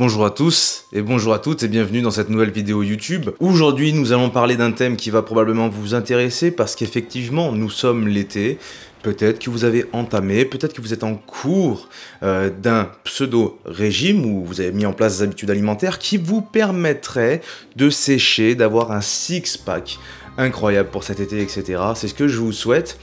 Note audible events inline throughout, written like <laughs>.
Bonjour à tous et bonjour à toutes et bienvenue dans cette nouvelle vidéo YouTube. Aujourd'hui nous allons parler d'un thème qui va probablement vous intéresser parce qu'effectivement nous sommes l'été, peut-être que vous avez entamé, peut-être que vous êtes en cours euh, d'un pseudo-régime où vous avez mis en place des habitudes alimentaires qui vous permettraient de sécher, d'avoir un six-pack incroyable pour cet été, etc. C'est ce que je vous souhaite.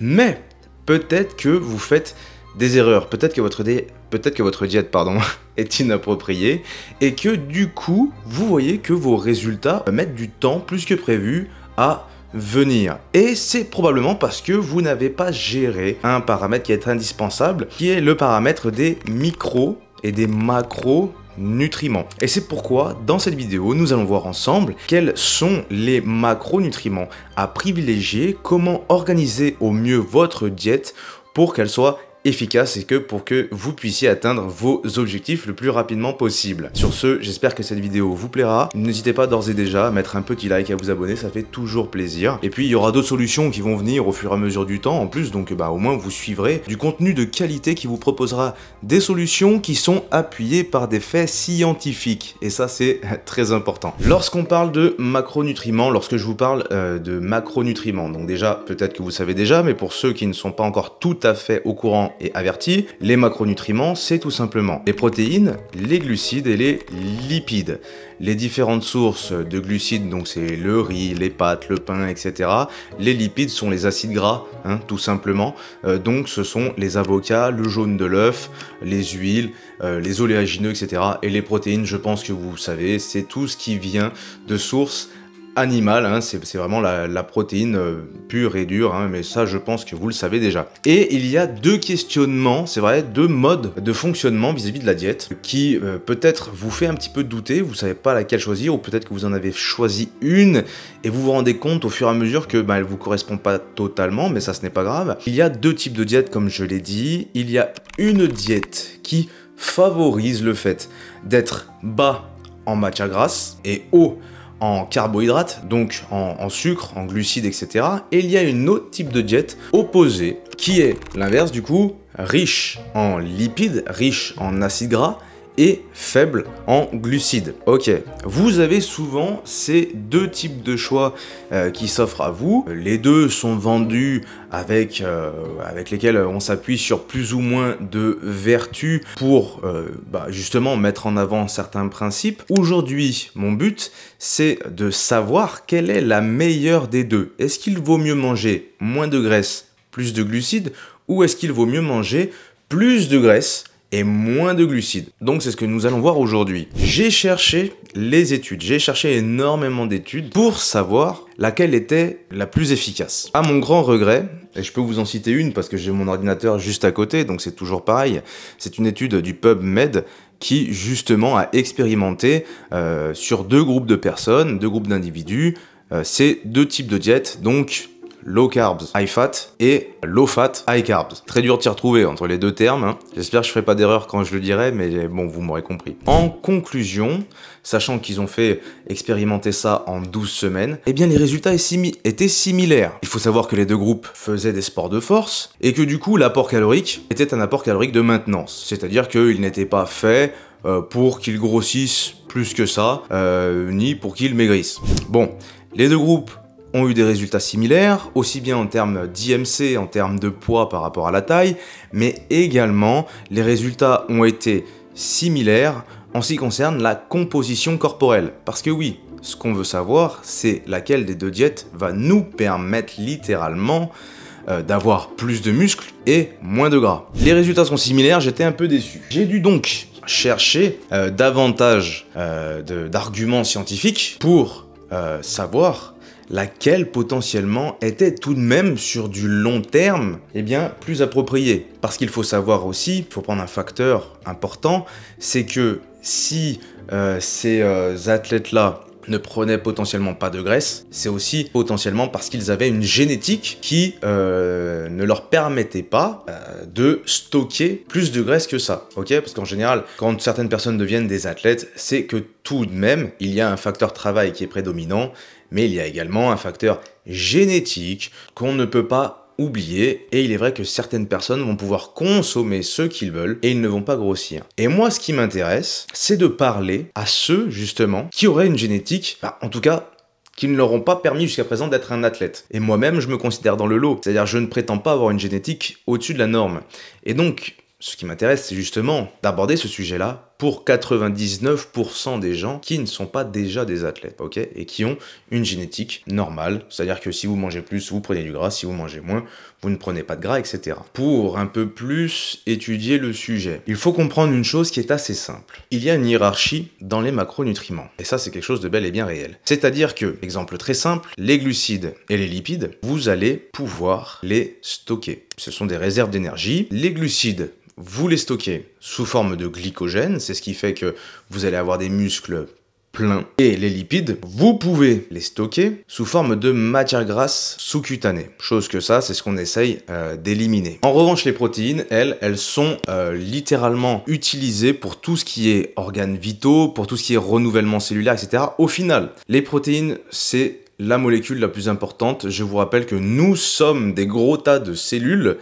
Mais peut-être que vous faites des erreurs, peut-être que votre dé peut-être que votre diète pardon, <laughs> est inappropriée et que du coup, vous voyez que vos résultats mettent du temps plus que prévu à venir. Et c'est probablement parce que vous n'avez pas géré un paramètre qui est indispensable, qui est le paramètre des micros et des macro nutriments. Et c'est pourquoi dans cette vidéo, nous allons voir ensemble quels sont les macronutriments à privilégier, comment organiser au mieux votre diète pour qu'elle soit efficace et que pour que vous puissiez atteindre vos objectifs le plus rapidement possible. Sur ce, j'espère que cette vidéo vous plaira. N'hésitez pas d'ores et déjà à mettre un petit like, à vous abonner, ça fait toujours plaisir. Et puis il y aura d'autres solutions qui vont venir au fur et à mesure du temps en plus, donc bah au moins vous suivrez du contenu de qualité qui vous proposera des solutions qui sont appuyées par des faits scientifiques. Et ça c'est <laughs> très important. Lorsqu'on parle de macronutriments, lorsque je vous parle euh, de macronutriments, donc déjà peut-être que vous savez déjà, mais pour ceux qui ne sont pas encore tout à fait au courant et averti, les macronutriments, c'est tout simplement les protéines, les glucides et les lipides. Les différentes sources de glucides, donc c'est le riz, les pâtes, le pain, etc. Les lipides sont les acides gras, hein, tout simplement. Euh, donc ce sont les avocats, le jaune de l'œuf, les huiles, euh, les oléagineux, etc. Et les protéines, je pense que vous savez, c'est tout ce qui vient de sources animal, hein, c'est vraiment la, protéine euh, pure et dure, hein, mais ça je pense que vous le savez déjà. Et il y a deux questionnements, c'est vrai, deux modes de fonctionnement vis-à-vis de la diète qui euh, peut-être vous fait un petit peu douter, vous savez pas laquelle choisir, ou peut-être que vous en avez choisi une et vous vous rendez compte au fur et à mesure que bah, elle vous correspond pas totalement, mais ça ce n'est pas grave. Il y a deux types de diètes comme je l'ai dit, il y a une diète qui favorise le fait d'être bas en matière grasse et haut en carbohydrates, donc en, sucre, en glucides, etc. Et il y a une autre type de diète opposée qui est l'inverse du coup, riche en lipides, riche en acides gras, et faible en glucides. Ok, vous avez souvent ces deux types de choix euh, qui s'offrent à vous. Les deux sont vendus avec, euh, avec lesquels on s'appuie sur plus ou moins de vertus pour euh, bah, justement mettre en avant certains principes. Aujourd'hui, mon but, c'est de savoir quelle est la meilleure des deux. Est-ce qu'il vaut mieux manger moins de graisse, plus de glucides, ou est-ce qu'il vaut mieux manger plus de graisse, et moins de glucides. Donc c'est ce que nous allons voir aujourd'hui. J'ai cherché les études, j'ai cherché énormément d'études pour savoir laquelle était la plus efficace. À mon grand regret, et je peux vous en citer une parce que j'ai mon ordinateur juste à côté, donc c'est toujours pareil, c'est une étude du PubMed qui justement a expérimenté euh, sur deux groupes de personnes, deux groupes d'individus, euh, ces deux types de diètes, donc low carbs, high fat et low fat, high carbs. Très dur de s'y retrouver entre les deux termes. Hein. J'espère que je ne ferai pas d'erreur quand je le dirai, mais bon, vous m'aurez compris. En conclusion, sachant qu'ils ont fait expérimenter ça en 12 semaines, eh bien les résultats étaient similaires. Il faut savoir que les deux groupes faisaient des sports de force et que du coup l'apport calorique était un apport calorique de maintenance. C'est-à-dire qu'il n'était pas fait euh, pour qu'ils grossissent plus que ça, euh, ni pour qu'ils maigrissent. Bon, les deux groupes ont eu des résultats similaires, aussi bien en termes d'IMC, en termes de poids par rapport à la taille, mais également les résultats ont été similaires en ce qui concerne la composition corporelle. Parce que oui, ce qu'on veut savoir, c'est laquelle des deux diètes va nous permettre littéralement euh, d'avoir plus de muscles et moins de gras. Les résultats sont similaires, j'étais un peu déçu. J'ai dû donc chercher euh, davantage euh, d'arguments scientifiques pour savoir laquelle potentiellement était tout de même sur du long terme, eh bien, plus appropriée. Parce qu'il faut savoir aussi, il faut prendre un facteur important, c'est que si euh, ces euh, athlètes-là ne prenaient potentiellement pas de graisse, c'est aussi potentiellement parce qu'ils avaient une génétique qui euh, ne leur permettait pas de stocker plus de graisse que ça. Ok Parce qu'en général, quand certaines personnes deviennent des athlètes, c'est que tout de même, il y a un facteur travail qui est prédominant mais il y a également un facteur génétique qu'on ne peut pas oublier et il est vrai que certaines personnes vont pouvoir consommer ce qu'ils veulent et ils ne vont pas grossir. Et moi ce qui m'intéresse, c'est de parler à ceux justement qui auraient une génétique, bah, en tout cas qui ne leur ont pas permis jusqu'à présent d'être un athlète. Et moi-même, je me considère dans le lot, c'est-à-dire je ne prétends pas avoir une génétique au-dessus de la norme. Et donc, ce qui m'intéresse, c'est justement d'aborder ce sujet-là pour 99% des gens qui ne sont pas déjà des athlètes, ok Et qui ont une génétique normale, c'est-à-dire que si vous mangez plus, vous prenez du gras, si vous mangez moins, vous ne prenez pas de gras, etc. Pour un peu plus étudier le sujet, il faut comprendre une chose qui est assez simple. Il y a une hiérarchie dans les macronutriments. Et ça, c'est quelque chose de bel et bien réel. C'est-à-dire que, exemple très simple, les glucides et les lipides, vous allez pouvoir les stocker. Ce sont des réserves d'énergie. Les glucides, vous les stockez sous forme de glycogène, c'est ce qui fait que vous allez avoir des muscles pleins. Et les lipides, vous pouvez les stocker sous forme de matière grasse sous-cutanée. Chose que ça, c'est ce qu'on essaye euh, d'éliminer. En revanche, les protéines, elles, elles sont euh, littéralement utilisées pour tout ce qui est organes vitaux, pour tout ce qui est renouvellement cellulaire, etc. Au final, les protéines, c'est la molécule la plus importante. Je vous rappelle que nous sommes des gros tas de cellules,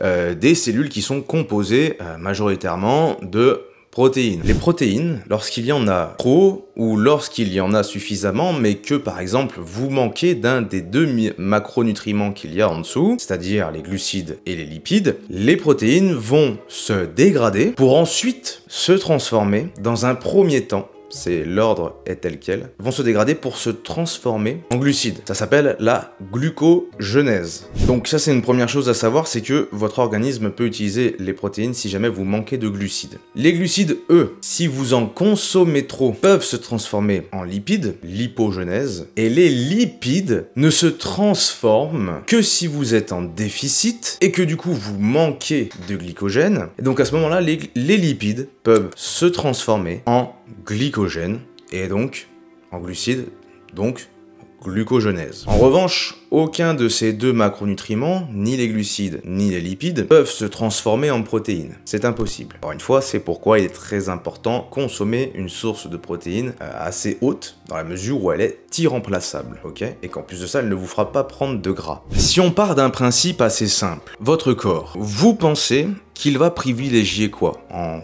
euh, des cellules qui sont composées euh, majoritairement de protéines. Les protéines, lorsqu'il y en a trop ou lorsqu'il y en a suffisamment, mais que par exemple vous manquez d'un des deux macronutriments qu'il y a en dessous, c'est-à-dire les glucides et les lipides, les protéines vont se dégrader pour ensuite se transformer dans un premier temps c'est l'ordre est tel quel, vont se dégrader pour se transformer en glucides. Ça s'appelle la glucogenèse. Donc ça c'est une première chose à savoir, c'est que votre organisme peut utiliser les protéines si jamais vous manquez de glucides. Les glucides, eux, si vous en consommez trop, peuvent se transformer en lipides, lipogenèse, et les lipides ne se transforment que si vous êtes en déficit et que du coup vous manquez de glycogène. Et donc à ce moment-là, les, les lipides peuvent se transformer en glycogène et donc en glucides, donc glucogenèse. En revanche, aucun de ces deux macronutriments, ni les glucides ni les lipides, peuvent se transformer en protéines. C'est impossible. Encore une fois, c'est pourquoi il est très important consommer une source de protéines euh, assez haute, dans la mesure où elle est irremplaçable, ok Et qu'en plus de ça, elle ne vous fera pas prendre de gras. Si on part d'un principe assez simple, votre corps, vous pensez qu'il va privilégier quoi en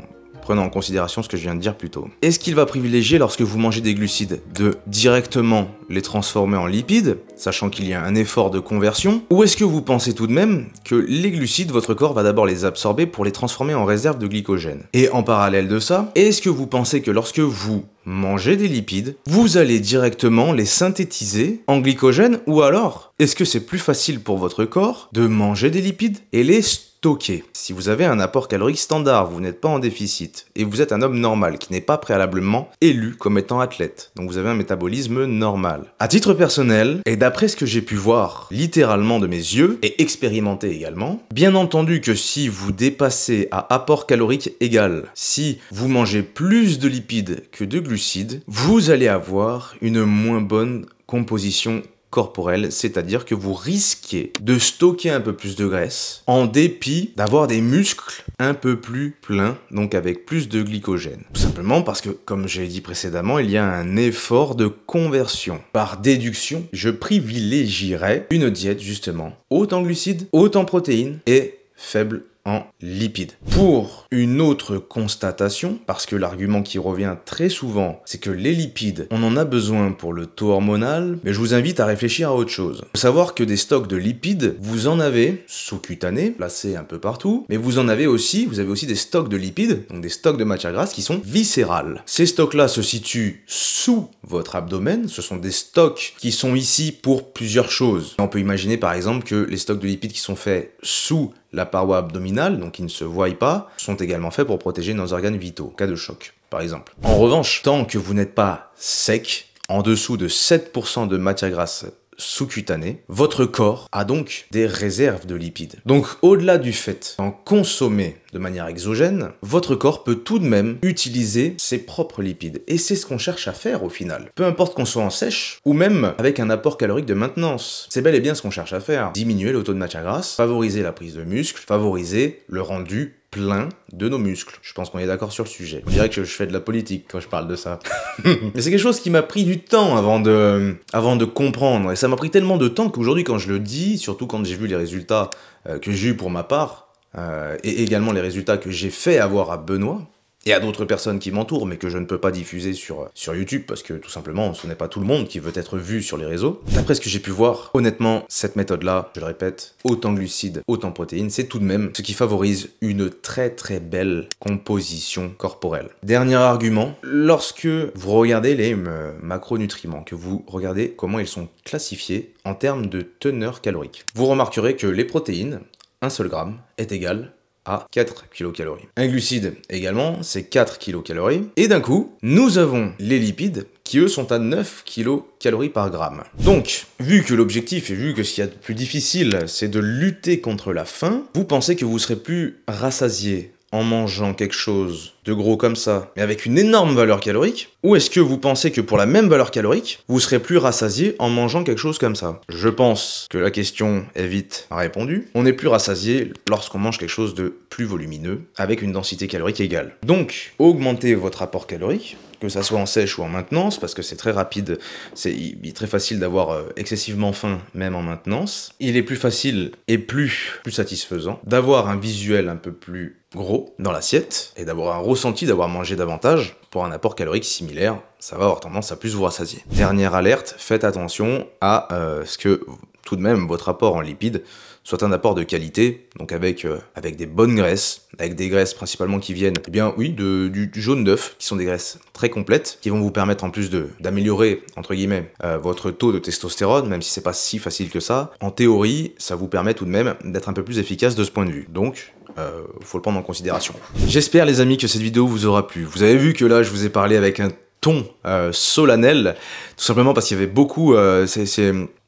en considération ce que je viens de dire plus tôt. est ce qu'il va privilégier lorsque vous mangez des glucides De directement les transformer en lipides, sachant qu'il y a un effort de conversion, ou est-ce que vous pensez tout de même que les glucides, votre corps va d'abord les absorber pour les transformer en réserve de glycogène Et en parallèle de ça, est-ce que vous pensez que lorsque vous mangez des lipides, vous allez directement les synthétiser en glycogène ou alors est-ce que c'est plus facile pour votre corps de manger des lipides et les stocker. Si vous avez un apport calorique standard, vous n'êtes pas en déficit, et vous êtes un homme normal qui n'est pas préalablement élu comme étant athlète, donc vous avez un métabolisme normal. À titre personnel, et d'après ce que j'ai pu voir littéralement de mes yeux, et expérimenter également, bien entendu que si vous dépassez à apport calorique égal, si vous mangez plus de lipides que de glucides, vous allez avoir une moins bonne composition corporelle, c'est-à-dire que vous risquez de stocker un peu plus de graisse en dépit d'avoir des muscles un peu plus pleins, donc avec plus de glycogène. Tout simplement parce que, comme j'ai dit précédemment, il y a un effort de conversion. Par déduction, je privilégierais une diète justement haute en glucides, haute en protéines et faible en lipides. Pour une autre constatation, parce que l'argument qui revient très souvent, c'est que les lipides, on en a besoin pour le taux hormonal, mais je vous invite à réfléchir à autre chose. Faut savoir que des stocks de lipides, vous en avez sous-cutanés, placés un peu partout, mais vous en avez aussi, vous avez aussi des stocks de lipides, donc des stocks de matière grasse qui sont viscérales. Ces stocks-là se situent sous votre abdomen, ce sont des stocks qui sont ici pour plusieurs choses. On peut imaginer par exemple que les stocks de lipides qui sont faits sous la paroi abdominale, donc qui ne se voient pas, sont également faits pour protéger nos organes vitaux, cas de choc, par exemple. En revanche, tant que vous n'êtes pas sec, en dessous de 7% de matière grasse sous cutané votre corps a donc des réserves de lipides. Donc au-delà du fait d'en consommer de manière exogène, votre corps peut tout de même utiliser ses propres lipides. Et c'est ce qu'on cherche à faire au final. Peu importe qu'on soit en sèche ou même avec un apport calorique de maintenance. C'est bel et bien ce qu'on cherche à faire. Diminuer le taux de matière grasse, favoriser la prise de muscle, favoriser le rendu plein de nos muscles. Je pense qu'on est d'accord sur le sujet. On dirait que je fais de la politique quand je parle de ça. <laughs> Mais c'est quelque chose qui m'a pris du temps avant de, avant de comprendre. Et ça m'a pris tellement de temps qu'aujourd'hui, quand je le dis, surtout quand j'ai vu les résultats euh, que j'ai eu pour ma part, euh, et également les résultats que j'ai fait avoir à Benoît, et à d'autres personnes qui m'entourent, mais que je ne peux pas diffuser sur, sur YouTube, parce que tout simplement, ce n'est pas tout le monde qui veut être vu sur les réseaux. D'après ce que j'ai pu voir, honnêtement, cette méthode-là, je le répète, autant glucides, autant protéines, c'est tout de même ce qui favorise une très très belle composition corporelle. Dernier argument, lorsque vous regardez les euh, macronutriments, que vous regardez comment ils sont classifiés en termes de teneur calorique, vous remarquerez que les protéines, un seul gramme, est égal à 4 kcal. Un glucide également, c'est 4 kcal. Et d'un coup, nous avons les lipides qui eux sont à 9 kcal par gramme. Donc, vu que l'objectif et vu que ce qu'il y a de plus difficile, c'est de lutter contre la faim, vous pensez que vous serez plus rassasié en mangeant quelque chose de gros comme ça, mais avec une énorme valeur calorique Ou est-ce que vous pensez que pour la même valeur calorique, vous serez plus rassasié en mangeant quelque chose comme ça Je pense que la question est vite répondue. On est plus rassasié lorsqu'on mange quelque chose de plus volumineux, avec une densité calorique égale. Donc, augmentez votre apport calorique que ça soit en sèche ou en maintenance, parce que c'est très rapide, c'est très facile d'avoir euh, excessivement faim, même en maintenance. Il est plus facile et plus, satisfaisant d'avoir un visuel un peu plus gros dans l'assiette et d'avoir un ressenti d'avoir mangé davantage pour un apport calorique similaire, ça va avoir tendance à plus vous rassasier. Dernière alerte, faites attention à euh, ce que tout de même votre apport en lipides soit un apport de qualité, donc avec, euh, avec des bonnes graisses, avec des graisses principalement qui viennent, eh bien oui, du, jaune d'œuf, qui sont des graisses très complètes, qui vont vous permettre en plus d'améliorer, entre guillemets, euh, votre taux de testostérone, même si c'est pas si facile que ça. En théorie, ça vous permet tout de même d'être un peu plus efficace de ce point de vue. Donc, euh, faut le prendre en considération. J'espère les amis que cette vidéo vous aura plu. Vous avez vu que là, je vous ai parlé avec un ton solennel, tout simplement parce qu'il y avait beaucoup, c'est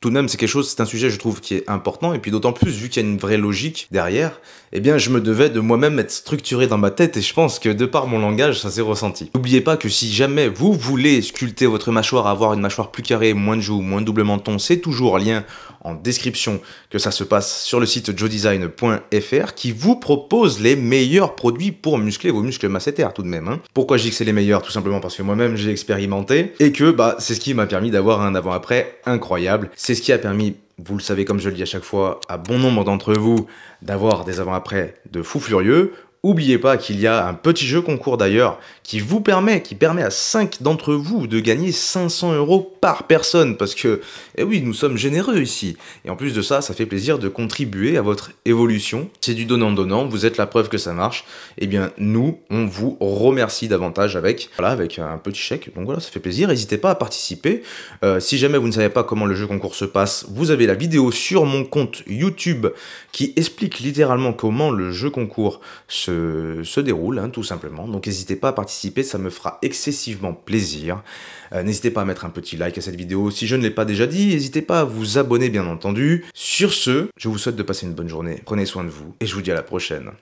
tout de même, c'est quelque chose, c'est un sujet, je trouve, qui est important. Et puis d'autant plus, vu qu'il y a une vraie logique derrière, eh bien, je me devais de moi-même être structuré dans ma tête. Et je pense que de par mon langage, ça s'est ressenti. N'oubliez pas que si jamais vous voulez sculpter votre mâchoire, avoir une mâchoire plus carrée, moins de joues, moins de double menton, c'est toujours lien en description que ça se passe sur le site joedesign.fr qui vous propose les meilleurs produits pour muscler vos muscles massétaires tout de même. Hein. Pourquoi je dis que c'est les meilleurs Tout simplement parce que moi-même j'ai expérimenté et que bah, c'est ce qui m'a permis d'avoir un avant-après incroyable ce qui a permis, vous le savez comme je le dis à chaque fois, à bon nombre d'entre vous d'avoir des avant-après de fous furieux. Oubliez pas qu'il y a un petit jeu concours d'ailleurs qui vous permet, qui permet à 5 d'entre vous de gagner 500 euros par personne parce que, eh oui, nous sommes généreux ici. Et en plus de ça, ça fait plaisir de contribuer à votre évolution. C'est du donnant-donnant, vous êtes la preuve que ça marche. Eh bien, nous, on vous remercie davantage avec, voilà, avec un petit chèque. Donc voilà, ça fait plaisir. N'hésitez pas à participer. Euh, si jamais vous ne savez pas comment le jeu concours se passe, vous avez la vidéo sur mon compte YouTube qui explique littéralement comment le jeu concours se se, déroule, hein, tout simplement. Donc n'hésitez pas à participer, ça me fera excessivement plaisir. Euh, n'hésitez pas à mettre un petit like à cette vidéo si je ne l'ai pas déjà dit. N'hésitez pas à vous abonner, bien entendu. Sur ce, je vous souhaite de passer une bonne journée. Prenez soin de vous et je vous dis à la prochaine.